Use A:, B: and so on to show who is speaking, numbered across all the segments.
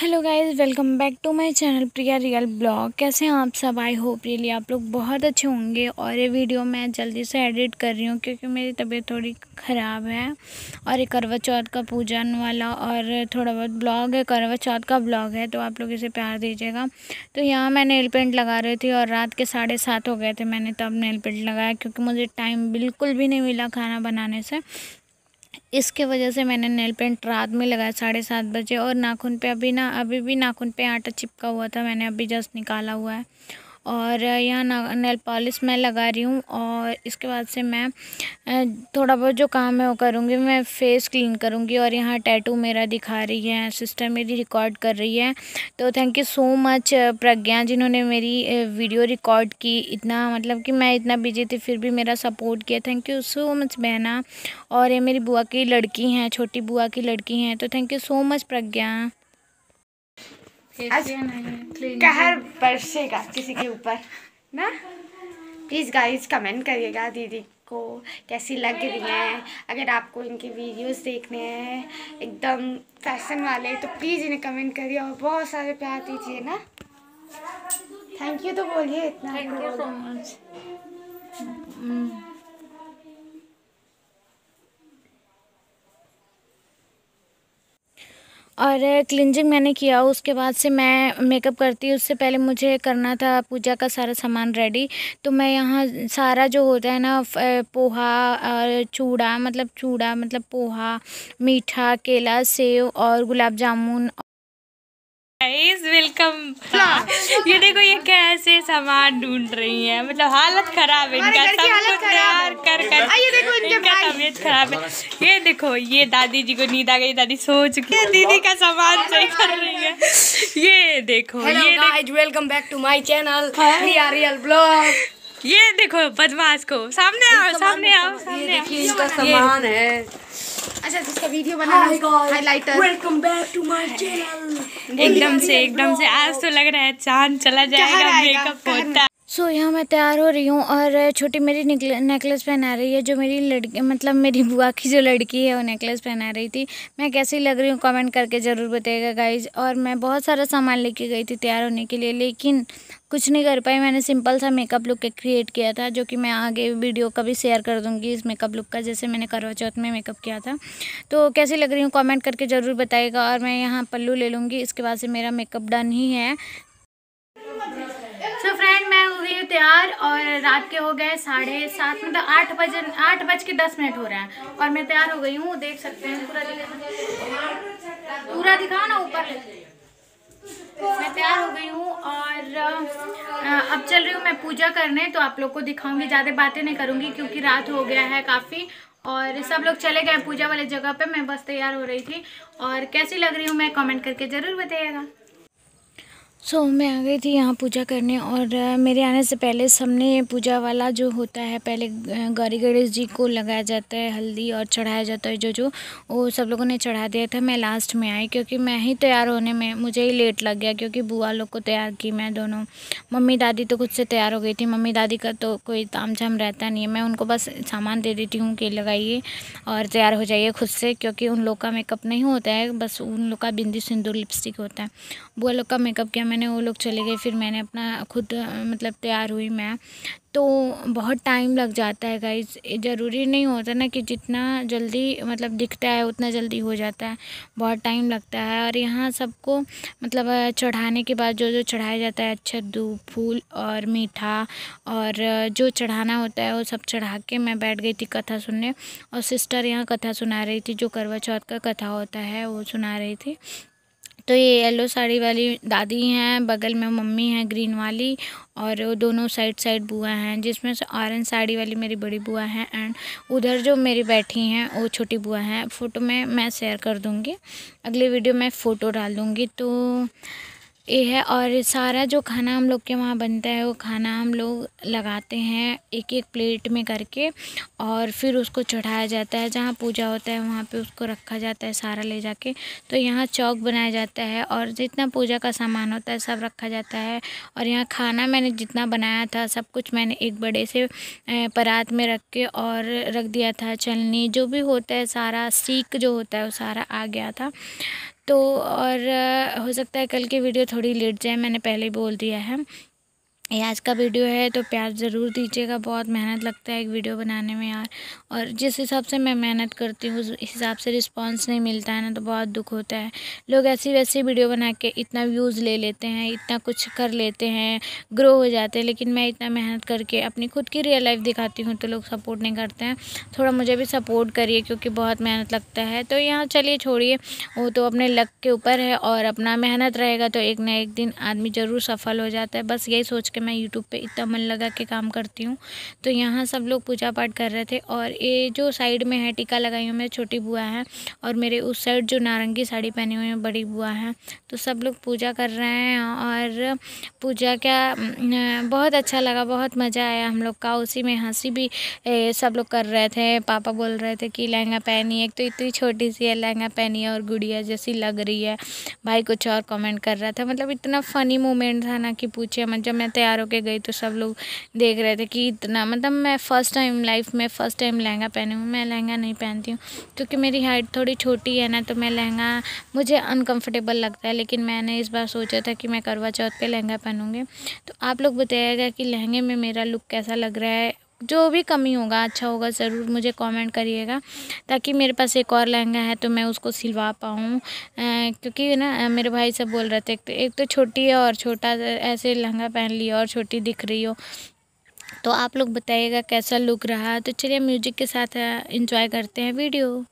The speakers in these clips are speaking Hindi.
A: hello guys welcome back to my channel Priya real blog कैसे हैं आप सब आई होप रियली आप लोग बहुत अच्छे होंगे और ये वीडियो मैं जल्दी से एडिट कर रही हूँ क्योंकि मेरी तबीयत थोड़ी ख़राब है और ये करवा चौथ का पूजन वाला और थोड़ा बहुत ब्लॉग है करवा चौथ का ब्लॉग है तो आप लोग इसे प्यार दीजिएगा तो यहाँ मैं नेल पेंट लगा रही थी और रात के साढ़े सात हो गए थे मैंने तब नेल पेंट लगाया क्योंकि मुझे टाइम बिल्कुल भी नहीं मिला खाना बनाने से इसके वजह से मैंने नेल पेंट रात में लगाया साढ़े सात बजे और नाखून पे अभी ना अभी भी नाखून पे आटा चिपका हुआ था मैंने अभी जस्ट निकाला हुआ है और यहाँ नेल पॉलिश मैं लगा रही हूँ और इसके बाद से मैं थोड़ा बहुत जो काम है वो करूँगी मैं फेस क्लीन करूँगी और यहाँ टैटू मेरा दिखा रही है सिस्टर मेरी रिकॉर्ड कर रही है तो thank you so much Pragya जिन्होंने मेरी वीडियो रिकॉर्ड की इतना मतलब कि मैं इतना बिजी थी फिर भी मेरा सपोर्ट किया थैंक यू सो मच बहना और ये मेरी बुआ की लड़की हैं छोटी बुआ की लड़की हैं तो thank you so much Pragya कहर बरसेगा किसी के ऊपर ना प्लीज़ गाइस कमेंट करिएगा दीदी को कैसी लग रही हैं अगर आपको इनके वीडियोस देखने हैं एकदम फैशन वाले तो प्लीज़ इन्हें कमेंट करिए और बहुत सारे प्यार दीजिए ना थैंक यू तो बोलिए इतना थैंक यू सो मच और क्लिनजिंग मैंने किया उसके बाद से मैं मेकअप करती हूँ उससे पहले मुझे करना था पूजा का सारा सामान रेडी तो मैं यहाँ सारा जो होता है ना पोहा और चूड़ा मतलब चूड़ा मतलब पोहा मीठा केला सेव और गुलाब जामुन गाइस हाँ, वेलकम ये देखो ये कैसे सामान ढूंढ रही है मतलब हालत खराब है इनका सब कुछ तैयार कर कर ये देखो इनका तबीयत खराब है ये देखो ये दादी जी को नींद आ गई दादी सो चुकी है दीदी का सामान सही कर रही है ये देखो ये guys welcome back to my channel real blog ये देखो बदमाश को सामने आओ सामने आओ सामने देखिए इनका सामान है अच्छा इसका video highlighter welcome back to my channel एकदम से एकदम से आज तो लग रहा है चांद चला जाएगा मेकअप होता सो so, यहाँ मैं तैयार हो रही हूँ और छोटी मेरी नेकलेस पहना रही है जो मेरी लड़की मतलब मेरी बुआ की जो लड़की है वो नेकलेस पहना रही थी मैं कैसी लग रही हूँ कमेंट करके ज़रूर बताइएगा गाइज और मैं बहुत सारा सामान लेके गई थी तैयार होने के लिए लेकिन कुछ नहीं कर पाई मैंने सिंपल सा मेकअप लुक क्रिएट किया था जो कि मैं आगे वीडियो का भी शेयर कर दूंगी इस मेकअप लुक का जैसे मैंने करवा चौथ में मेकअप किया था तो कैसी लग रही हूँ कॉमेंट करके ज़रूर बताएगा और मैं यहाँ पल्लू ले लूँगी इसके बाद से मेरा मेकअप डन ही है तैयार और रात के हो गए साढ़े सात मतलब आठ बज आठ बज के दस मिनट हो रहे हैं और मैं तैयार हो गई हूँ देख सकते हैं पूरा दिखा पूरा दिखाओ ना ऊपर मैं तैयार हो गई हूँ और अब चल रही हूँ मैं पूजा करने तो आप लोग को दिखाऊंगी ज़्यादा बातें नहीं करूँगी क्योंकि रात हो गया है काफ़ी और सब लोग चले गए पूजा वाले जगह पे मैं बस तैयार हो रही थी और कैसी लग रही हूँ मैं कमेंट करके ज़रूर बताइएगा सो so, मैं आ गई थी यहाँ पूजा करने और मेरे आने से पहले सबने पूजा वाला जो होता है पहले गौरी गणेश जी को लगाया जाता है हल्दी और चढ़ाया जाता है जो जो वो सब लोगों ने चढ़ा दिया था मैं लास्ट में आई क्योंकि मैं ही तैयार होने में मुझे ही लेट लग गया क्योंकि बुआ लोग को तैयार की मैं दोनों मम्मी दादी तो खुद से तैयार हो गई थी मम्मी दादी का तो कोई ताम झाम रहता नहीं है मैं उनको बस सामान दे देती हूँ कि लगाइए और तैयार हो जाइए खुद से क्योंकि उन लोग का मेकअप नहीं होता है बस उन लोग का बिंदी सिंदूर लिपस्टिक होता है बुआ लोग का मेकअप किया मैंने वो लोग चले गए फिर मैंने अपना खुद मतलब तैयार हुई मैं तो बहुत टाइम लग जाता है गाइज ज़रूरी नहीं होता ना कि जितना जल्दी मतलब दिखता है उतना जल्दी हो जाता है बहुत टाइम लगता है और यहाँ सबको मतलब चढ़ाने के बाद जो जो चढ़ाया जाता है अच्छा धूप फूल और मीठा और जो चढ़ाना होता है वो सब चढ़ा के मैं बैठ गई थी कथा सुनने और सिस्टर यहाँ कथा सुना रही थी जो करवा चौथ का कथा होता है वो सुना रही थी तो ये येलो साड़ी वाली दादी हैं बगल में मम्मी हैं ग्रीन वाली और दोनों साइड साइड बुआ हैं जिसमें से ऑरेंज साड़ी वाली मेरी बड़ी बुआ हैं एंड उधर जो मेरी बैठी हैं वो छोटी बुआ हैं फ़ोटो में मैं शेयर कर दूँगी अगले वीडियो में फ़ोटो डाल दूँगी तो ये है और सारा जो खाना हम लोग के वहाँ बनता है वो खाना हम लोग लगाते हैं एक एक प्लेट में करके और फिर उसको चढ़ाया जाता है जहाँ पूजा होता है वहाँ पे उसको रखा जाता है सारा ले जाके तो यहाँ चौक बनाया जाता है और जितना पूजा का सामान होता है सब रखा जाता है और यहाँ खाना मैंने जितना बनाया था सब कुछ मैंने एक बड़े से परात में रख के और रख दिया था चलनी जो भी होता है सारा सीख जो होता है वो सारा आ गया था तो और हो सकता है कल की वीडियो थोड़ी लेट जाए मैंने पहले ही बोल दिया है ये आज का वीडियो है तो प्यार ज़रूर दीजिएगा बहुत मेहनत लगता है एक वीडियो बनाने में यार और जिस हिसाब से मैं मेहनत करती हूँ उस हिसाब से रिस्पांस नहीं मिलता है ना तो बहुत दुख होता है लोग ऐसी वैसी वीडियो बना के इतना व्यूज़ ले लेते हैं इतना कुछ कर लेते हैं ग्रो हो जाते हैं लेकिन मैं इतना मेहनत करके अपनी खुद की रियल लाइफ दिखाती हूँ तो लोग सपोर्ट नहीं करते हैं थोड़ा मुझे भी सपोर्ट करिए क्योंकि बहुत मेहनत लगता है तो यहाँ चलिए छोड़िए वो तो अपने लक के ऊपर है और अपना मेहनत रहेगा तो एक ना एक दिन आदमी ज़रूर सफल हो जाता है बस यही सोच के मैं यूट्यूब पे इतना मन लगा के काम करती हूँ तो यहाँ सब लोग पूजा पाठ कर रहे थे और ये जो साइड में है टीका लगाई हुई मेरी छोटी बुआ है और मेरे उस साइड जो नारंगी साड़ी पहनी हुई है बड़ी बुआ है तो सब लोग पूजा कर रहे हैं और पूजा क्या बहुत अच्छा लगा बहुत मज़ा आया हम लोग का उसी में हंसी भी सब लोग कर रहे थे पापा बोल रहे थे कि लहंगा पहनी एक तो इतनी छोटी सी है लहंगा पहनी है और गुड़िया जैसी लग रही है भाई कुछ और कमेंट कर रहा था मतलब इतना फ़नी मोमेंट था ना कि पूछे मतलब मैं तैयार होके गई तो सब लोग देख रहे थे कि इतना मतलब मैं फ़र्स्ट टाइम लाइफ में फ़र्स्ट टाइम लहंगा पहनी हूँ मैं लहंगा नहीं पहनती हूँ क्योंकि मेरी हाइट थोड़ी छोटी है ना तो मैं लहंगा मुझे अनकम्फर्टेबल लगता है लेकिन मैंने इस बार सोचा था कि मैं करवा चौथ पर लहंगा पहनूँगी तो आप लोग बताइएगा कि लहंगे में मेरा लुक कैसा लग रहा है जो भी कमी होगा अच्छा होगा ज़रूर मुझे कमेंट करिएगा ताकि मेरे पास एक और लहंगा है तो मैं उसको सिलवा पाऊँ क्योंकि ना मेरे भाई सब बोल रहे थे एक तो, तो छोटी है और छोटा ऐसे लहंगा पहन लिया और छोटी दिख रही हो तो आप लोग बताइएगा कैसा लुक रहा तो चलिए म्यूजिक के साथ इंजॉय करते हैं वीडियो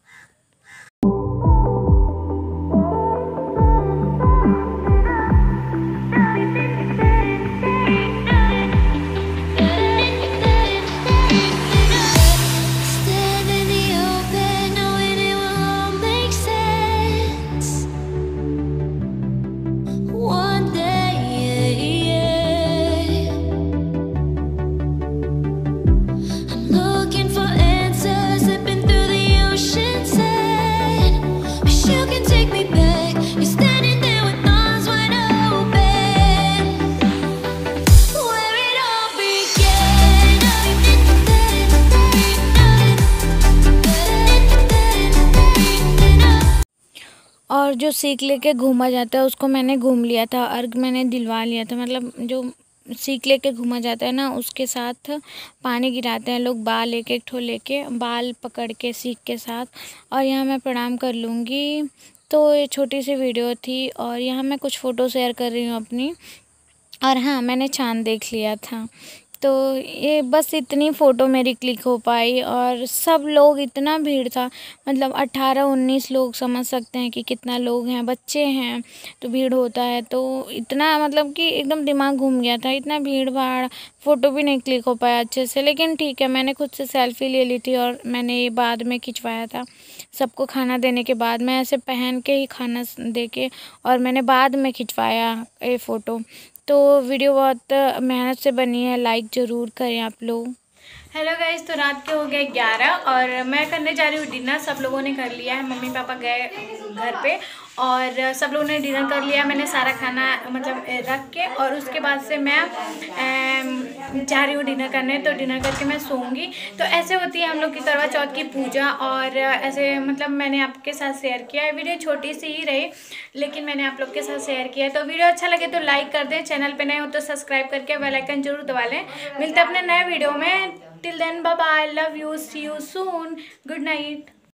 A: सीख लेके घूमा जाता है उसको मैंने घूम लिया था अर्घ मैंने दिलवा लिया था मतलब जो सीख लेके घूमा जाता है ना उसके साथ पानी गिराते हैं लोग बाल एक एक ठो लेके बाल पकड़ के सीख के साथ और यहाँ मैं प्रणाम कर लूँगी तो ये छोटी सी वीडियो थी और यहाँ मैं कुछ फ़ोटो शेयर कर रही हूँ अपनी और हाँ मैंने चाँद देख लिया था तो ये बस इतनी फ़ोटो मेरी क्लिक हो पाई और सब लोग इतना भीड़ था मतलब अट्ठारह उन्नीस लोग समझ सकते हैं कि कितना लोग हैं बच्चे हैं तो भीड़ होता है तो इतना मतलब कि एकदम दिमाग घूम गया था इतना भीड़ भाड़ फ़ोटो भी नहीं क्लिक हो पाया अच्छे से लेकिन ठीक है मैंने खुद से सेल्फ़ी ले ली थी और मैंने ये बाद में खिंचवाया था सबको खाना देने के बाद मैं ऐसे पहन के ही खाना दे के और मैंने बाद में खिंचवाया ये फ़ोटो तो वीडियो बहुत मेहनत से बनी है लाइक ज़रूर करें आप लोग हेलो गाइज तो रात के हो गए ग्यारह और मैं करने जा रही हूँ डिनर सब लोगों ने कर लिया है मम्मी पापा गए घर पे और सब लोगों ने डिनर कर लिया मैंने सारा खाना मतलब रख के और उसके बाद से मैं जा रही हूँ डिनर करने तो डिनर करके मैं सोऊंगी तो ऐसे होती है हम लोग की करवा चौथ की पूजा और ऐसे मतलब मैंने आपके साथ शेयर किया है वीडियो छोटी सी ही रही लेकिन मैंने आप लोग के साथ शेयर किया तो वीडियो अच्छा लगे तो लाइक कर दें चैनल पर नए हो तो सब्सक्राइब करके बेलाइकन जरूर दबा लें मिलते अपने नए वीडियो में till then bye love you you see you soon good